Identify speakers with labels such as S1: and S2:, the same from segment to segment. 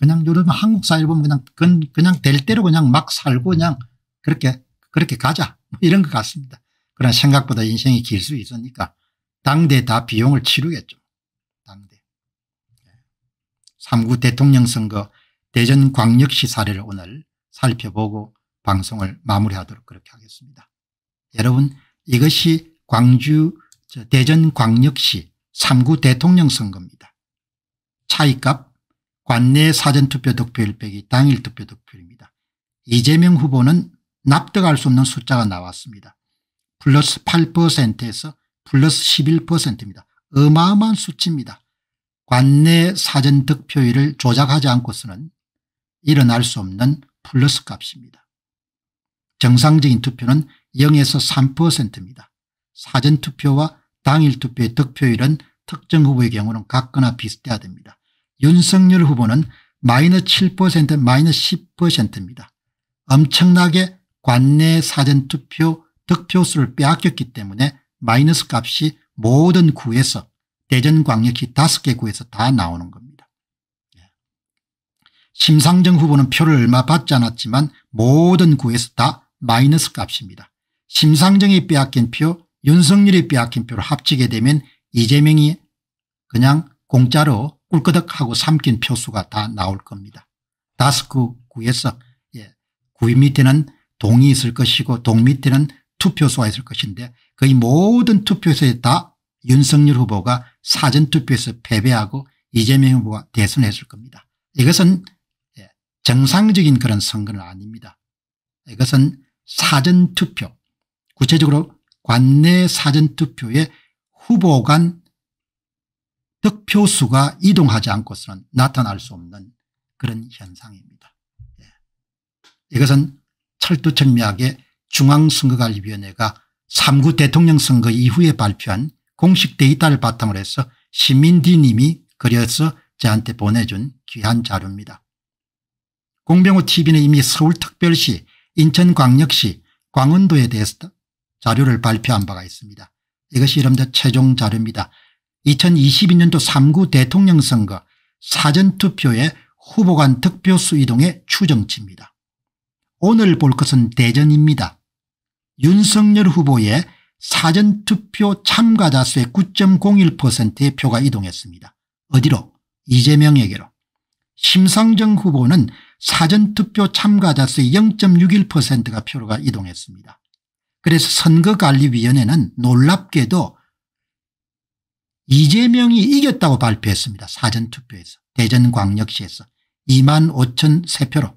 S1: 그냥 요즘 한국 사회 보면 그냥 그건 그냥 될 대로 그냥 막 살고 그냥 그렇게 그렇게 가자 뭐 이런 것 같습니다. 그러나 생각보다 인생이 길 수 있으니까 당대 다 비용을 치르겠죠. 당대. 3구 예. 대통령 선거 대전광역시 사례를 오늘 살펴보고 방송을 마무리하도록 그렇게 하겠습니다. 여러분 이것이 광주 대전광역시 3구 대통령 선거입니다. 차이값 관내 사전투표 득표율 빼기 당일 투표 득표율입니다. 이재명 후보는 납득할 수 없는 숫자가 나왔습니다. 플러스 8%에서 플러스 11%입니다. 어마어마한 수치입니다. 관내 사전 득표율을 조작하지 않고서는 일어날 수 없는 플러스 값입니다. 정상적인 투표는 0에서 3%입니다. 사전투표와 당일투표의 득표율은 특정 후보의 경우는 같거나 비슷해야 됩니다. 윤석열 후보는 마이너스 7% 마이너스 10%입니다. 엄청나게 관내 사전투표 득표수를 빼앗겼기 때문에 마이너스 값이 모든 구에서 대전광역시 5개 구에서 다 나오는 겁니다. 예. 심상정 후보는 표를 얼마 받지 않았지만 모든 구에서 다 마이너스 값입니다. 심상정이 빼앗긴 표 윤석열이 빼앗긴 표를 합치게 되면 이재명이 그냥 공짜로 꿀꺽하고 삼킨 표수가 다 나올 겁니다. 다섯 그 구에서 예, 구 밑에는 동이 있을 것이고 동 밑에는 투표수가 있을 것인데 거의 모든 투표소에 다 윤석열 후보가 사전투표에서 패배하고 이재명 후보가 대선했을 겁니다. 이것은 예, 정상적인 그런 선거는 아닙니다. 이것은 사전투표 구체적으로 관내 사전투표에 후보 간 득표수가 이동하지 않고서는 나타날 수 없는 그런 현상입니다. 예. 이것은 철두철미하게 중앙선거관리위원회가 3구 대통령 선거 이후에 발표한 공식 데이터를 바탕으로 해서 시민디님이 그려서 저한테 보내준 귀한 자료입니다. 공병호 TV는 이미 서울특별시, 인천광역시, 광원도에 대해서 자료를 발표한 바가 있습니다. 이것이 이른바 최종 자료입니다. 2022년도 3구 대통령 선거 사전투표의 후보 간 득표수 이동의 추정치입니다. 오늘 볼 것은 대전입니다. 윤석열 후보의 사전투표 참가자 수의 9.01%의 표가 이동했습니다. 어디로? 이재명에게로. 심상정 후보는 사전투표 참가자 수의 0.61%가 표로가 이동했습니다. 그래서 선거관리위원회는 놀랍게도 이재명이 이겼다고 발표했습니다. 사전투표에서 대전광역시에서 2만 5천 세표로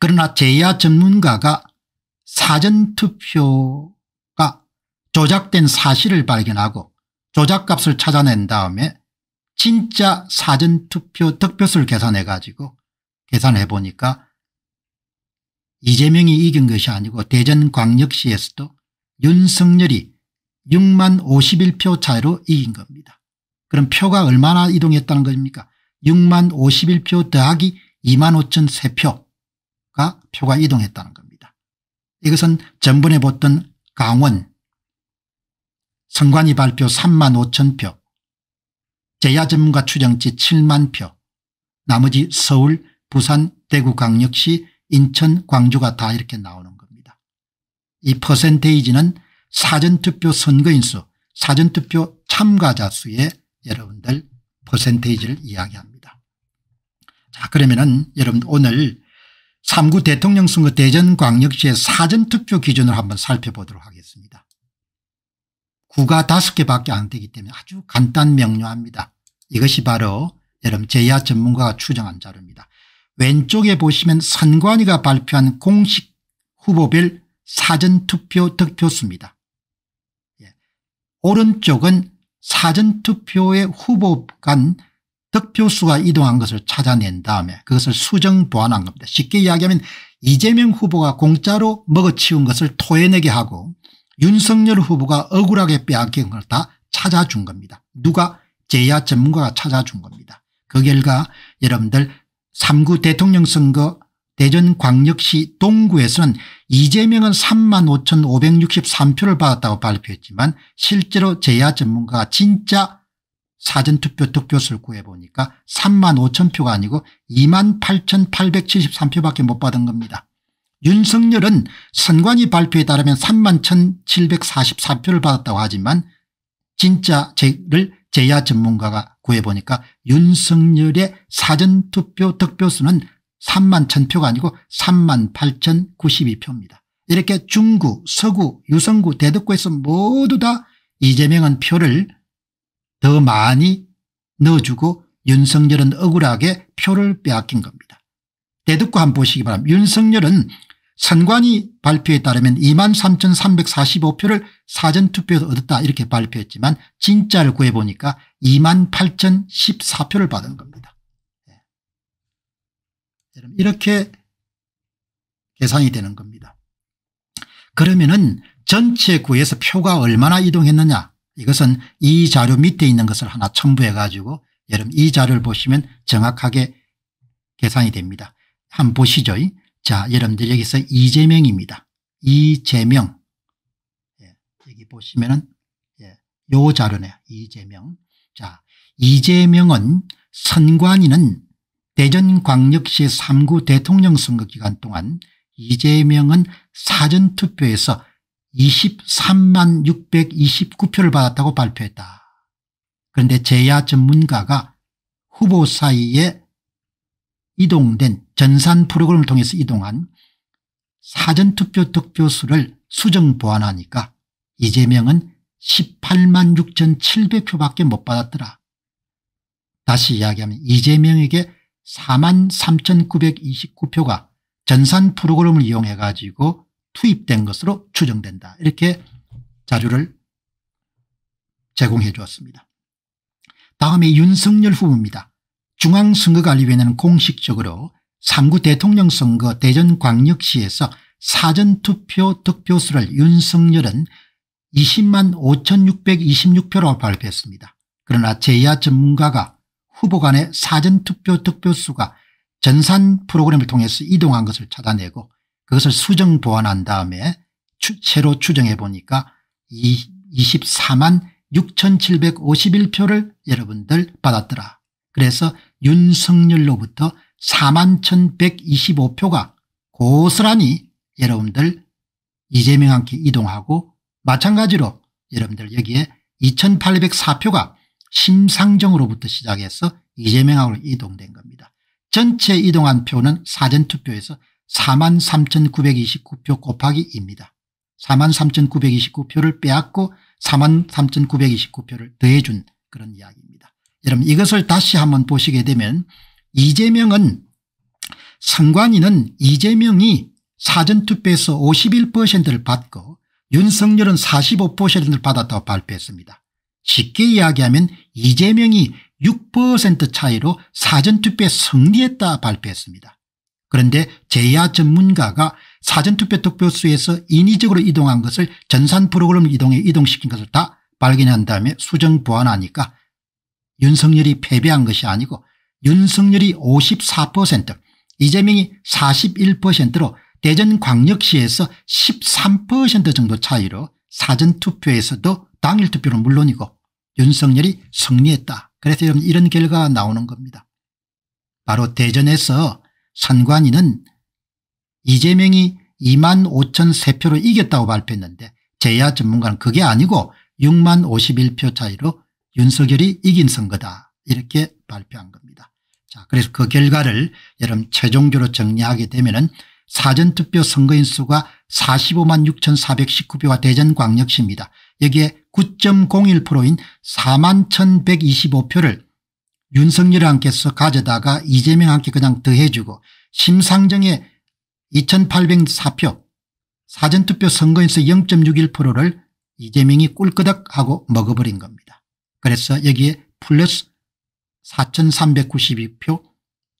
S1: 그러나 제야 전문가가 사전투표가 조작된 사실을 발견하고 조작값을 찾아낸 다음에 진짜 사전투표 득표수를 계산해 가지고 계산해 보니까 이재명이 이긴 것이 아니고 대전광역시에서도 윤석열이 6만 51표 차이로 이긴 겁니다. 그럼 표가 얼마나 이동했다는 겁니까? 6만 51표 더하기 2만 5천 3표가 표가 이동했다는 겁니다. 이것은 전번에 봤던 강원, 선관위 발표 3만 5천 표, 제야전문가 추정치 7만 표, 나머지 서울, 부산, 대구 강역시 인천, 광주가 다 이렇게 나오는 겁니다. 이 퍼센테이지는 사전투표 선거인수 사전투표 참가자 수의 여러분들 퍼센테이지를 이야기합니다. 자 그러면은 여러분 오늘 3구 대통령 선거 대전광역시의 사전투표 기준을 한번 살펴보도록 하겠습니다. 구가 5 개밖에 안 되기 때문에 아주 간단 명료합니다. 이것이 바로 여러분 제야 전문가가 추정한 자료입니다. 왼쪽에 보시면 선관위가 발표한 공식 후보별 사전투표 득표수입니다. 오른쪽은 사전투표의 후보 간 득표수가 이동한 것을 찾아낸 다음에 그것을 수정 보완한 겁니다. 쉽게 이야기하면 이재명 후보가 공짜로 먹어치운 것을 토해내게 하고 윤석열 후보가 억울하게 빼앗긴 걸 다 찾아준 겁니다. 누가 제야 전문가가 찾아준 겁니다. 그 결과 여러분들 3구 대통령 선거 대전광역시 동구에서는 이재명은 3만 5,563표를 받았다고 발표했지만 실제로 제야 전문가가 진짜 사전투표 득표수를 구해보니까 3만 5천 표가 아니고 2만 8,873표밖에 못 받은 겁니다. 윤석열은 선관위 발표에 따르면 3만 1,744표를 받았다고 하지만 진짜 제를 제야 전문가가 구해보니까 윤석열의 사전투표 득표수는 3만 1000표가 아니고 3만 8092표입니다. 이렇게 중구, 서구, 유성구, 대덕구에서 모두 다 이재명은 표를 더 많이 넣어주고 윤석열은 억울하게 표를 빼앗긴 겁니다. 대덕구 한번 보시기 바랍니다. 윤석열은 선관위 발표에 따르면 23,345표를 사전투표에서 얻었다 이렇게 발표했지만 진짜를 구해보니까 28,014표를 받은 겁니다. 이렇게 계산이 되는 겁니다. 그러면은 전체 구에서 표가 얼마나 이동했느냐 이것은 이 자료 밑에 있는 것을 하나 첨부해 가지고 여러분 이 자료를 보시면 정확하게 계산이 됩니다. 한번 보시죠. 자 여러분들 여기서 이재명입니다. 이재명 예, 여기 보시면은 예, 요 자료네요. 이재명 자 이재명은 선관위는 대전광역시 3구 대통령 선거 기간 동안 이재명은 사전투표에서 23만 629표를 받았다고 발표했다. 그런데 제야 전문가가 후보 사이에 이동된 전산 프로그램을 통해서 이동한 사전투표 득표수를 수정 보완하니까 이재명은 18만 6,700표밖에 못 받았더라. 다시 이야기하면 이재명에게 4만 3,929표가 전산 프로그램을 이용해 가지고 투입된 것으로 추정된다. 이렇게 자료를 제공해 주었습니다. 다음에 윤석열 후보입니다. 중앙선거관리위원회는 공식적으로 3구 대통령 선거 대전광역시에서 사전투표 득표수를 윤석열은 20만 5626표로 발표했습니다. 그러나 제야 전문가가 후보 간의 사전투표 득표수가 전산 프로그램을 통해서 이동한 것을 찾아내고 그것을 수정 보완한 다음에 추, 새로 추정해 보니까 24만 6751표를 여러분들 받았더라. 그래서 윤석열로부터 4만 1125표가 고스란히 여러분들 이재명한테 이동하고 마찬가지로 여러분들 여기에 2804표가 심상정으로부터 시작해서 이재명하고 이동된 겁니다. 전체 이동한 표는 사전투표에서 43,929표 곱하기 입니다 43,929표를 빼앗고 43,929표를 더해준 그런 이야기입니다. 여러분 이것을 다시 한번 보시게 되면 이재명은 선관위는 이재명이 사전투표에서 51%를 받고 윤석열은 45%를 받았다고 발표했습니다. 쉽게 이야기하면 이재명이 6% 차이로 사전투표에 승리했다 발표했습니다. 그런데 제야 전문가가 사전투표 투표수에서 인위적으로 이동한 것을 전산 프로그램 이동에 이동시킨 것을 다 발견한 다음에 수정 보완하니까 윤석열이 패배한 것이 아니고 윤석열이 54% 이재명이 41%로 대전광역시에서 13% 정도 차이로 사전투표에서도 당일 투표는 물론이고 윤석열이 승리했다. 그래서 여러분 이런 결과가 나오는 겁니다. 바로 대전에서 선관위는 이재명이 2만 5천 세표로 이겼다고 발표했는데 제야 전문가는 그게 아니고 6만 51표 차이로 윤석열이 이긴 선거다 이렇게 발표한 겁니다. 자 그래서 그 결과를 여러분 최종적으로 정리하게 되면 은 사전투표 선거인 수가 45만 6,419표가 대전광역시입니다. 여기에 9.01%인 4만 1,125표를 윤석열한께서 가져다가 이재명한께 그냥 더해주고 심상정의 2,804표 사전투표 선거에서 0.61%를 이재명이 꿀끄덕하고 먹어버린 겁니다. 그래서 여기에 플러스 4,392표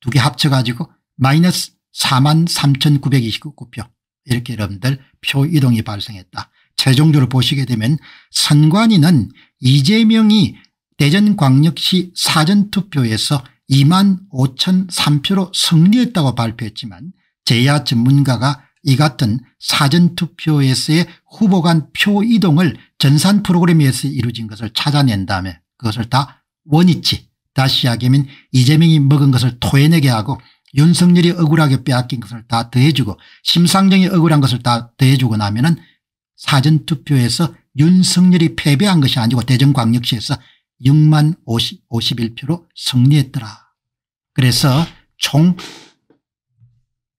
S1: 두 개 합쳐가지고 마이너스 4만 3,929표 이렇게 여러분들 표 이동이 발생했다. 최종적으로 보시게 되면 선관위는 이재명이 대전광역시 사전투표에서 2만 5천 3표로 승리했다고 발표했지만 제야 전문가가 이 같은 사전투표에서의 후보 간 표 이동을 전산 프로그램에서 이루어진 것을 찾아낸 다음에 그것을 다 원위치 다시 이기면 이재명이 먹은 것을 토해내게 하고 윤석열이 억울하게 빼앗긴 것을 다 더해주고 심상정이 억울한 것을 다 더해주고 나면 은 사전투표에서 윤석열이 패배한 것이 아니고 대전광역시에서 6만 50, 51표로 승리했더라. 그래서 총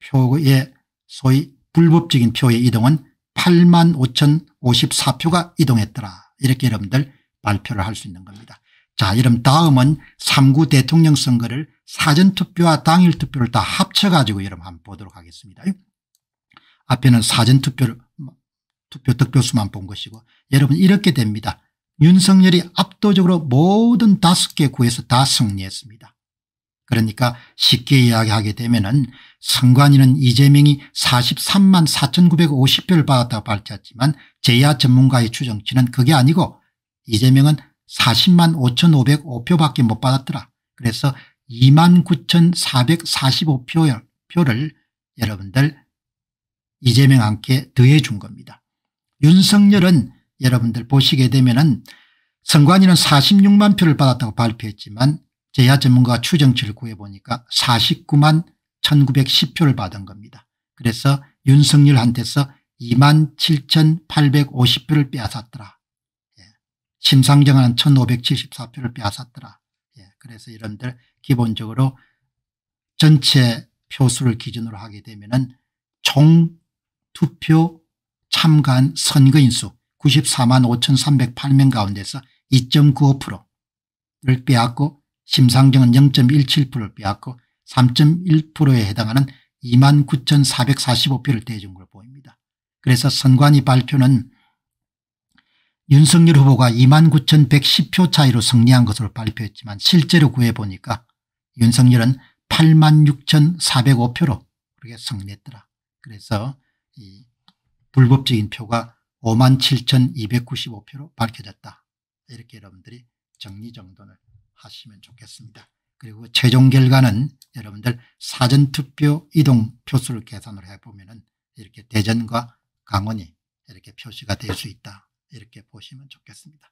S1: 표의 소위 불법적인 표의 이동은 8만 5 0 54표가 이동했더라. 이렇게 여러분들 발표를 할 수 있는 겁니다. 자, 여러분 다음은 3구 대통령 선거를 사전투표와 당일투표를 다 합쳐가지고 여러분 한번 보도록 하겠습니다. 앞에는 사전투표를 투표 득표수만 본 것이고 여러분 이렇게 됩니다. 윤석열이 압도적으로 모든 다섯 개 구에서 다 승리했습니다. 그러니까 쉽게 이야기하게 되면 은 선관위는 이재명이 43만 4950표를 받았다고 밝혔지만 제야 전문가의 추정치는 그게 아니고 이재명은 40만 5505표밖에 못 받았더라. 그래서 29,445표를 여러분들 이재명한테 더해 준 겁니다. 윤석열은 여러분들 보시게 되면 은 선관위는 46만 표를 받았다고 발표했지만 제야 전문가 추정치를 구해보니까 49만 1910표를 받은 겁니다. 그래서 윤석열한테서 2만 7850표를 빼앗았더라. 예. 심상정은 1574표를 빼앗았더라. 예. 그래서 여러분들 기본적으로 전체 표수를 기준으로 하게 되면 은총 투표 참관 선거인수 94만 5,308명 가운데서 2.95%를 빼앗고 심상정은 0.17%를 빼앗고 3.1%에 해당하는 2만 9,445표를 대준 걸로 보입니다. 그래서 선관위 발표는 윤석열 후보가 2만 9,110표 차이로 승리한 것으로 발표했지만 실제로 구해보니까 윤석열은 86,405표로 그렇게 승리했더라. 그래서 이 불법적인 표가 57,295표로 밝혀졌다. 이렇게 여러분들이 정리정돈을 하시면 좋겠습니다. 그리고 최종 결과는 여러분들 사전투표 이동 표수를 계산을 해보면 이렇게 대전과 강원이 이렇게 표시가 될 수 있다. 이렇게 보시면 좋겠습니다.